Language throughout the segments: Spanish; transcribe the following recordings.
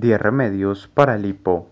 10 remedios para el hipo.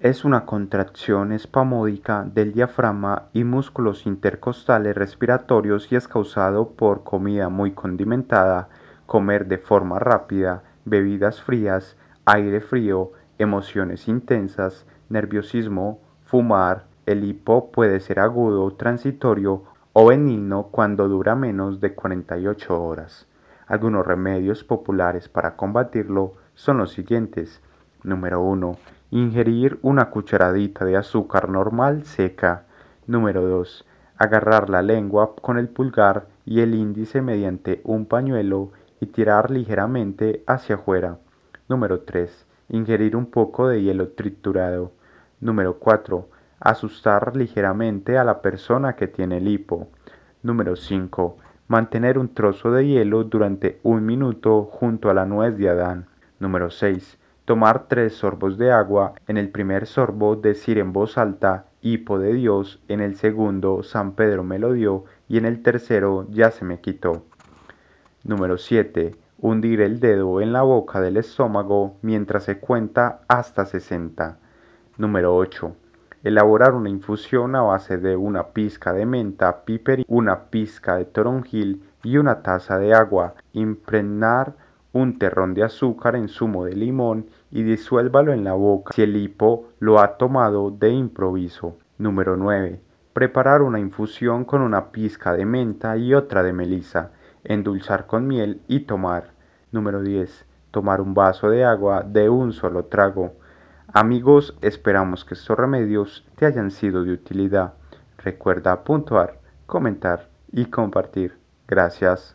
Es una contracción espamódica del diafragma y músculos intercostales respiratorios y es causado por comida muy condimentada, comer de forma rápida, bebidas frías, aire frío, emociones intensas, nerviosismo, fumar. El hipo puede ser agudo, transitorio o benigno cuando dura menos de 48 horas. Algunos remedios populares para combatirlo son los siguientes. Número 1. Ingerir una cucharadita de azúcar normal seca. Número 2. Agarrar la lengua con el pulgar y el índice mediante un pañuelo y tirar ligeramente hacia afuera. Número 3. Ingerir un poco de hielo triturado. Número 4. Asustar ligeramente a la persona que tiene el hipo. Número 5. Mantener un trozo de hielo durante un minuto junto a la nuez de Adán. Número 6. Tomar tres sorbos de agua. En el primer sorbo decir en voz alta, Hipo de Dios. En el segundo, San Pedro me lo dio. Y en el tercero, ya se me quitó. Número 7. Hundir el dedo en la boca del estómago mientras se cuenta hasta 60. Número 8 Elaborar una infusión a base de una pizca de menta, piperi una pizca de toronjil y una taza de agua. Impregnar un terrón de azúcar en zumo de limón y disuélvalo en la boca si el hipo lo ha tomado de improviso. Número 9. Preparar una infusión con una pizca de menta y otra de melisa, endulzar con miel y tomar. Número 10. Tomar un vaso de agua de un solo trago. Amigos, esperamos que estos remedios te hayan sido de utilidad. Recuerda puntuar, comentar y compartir. Gracias.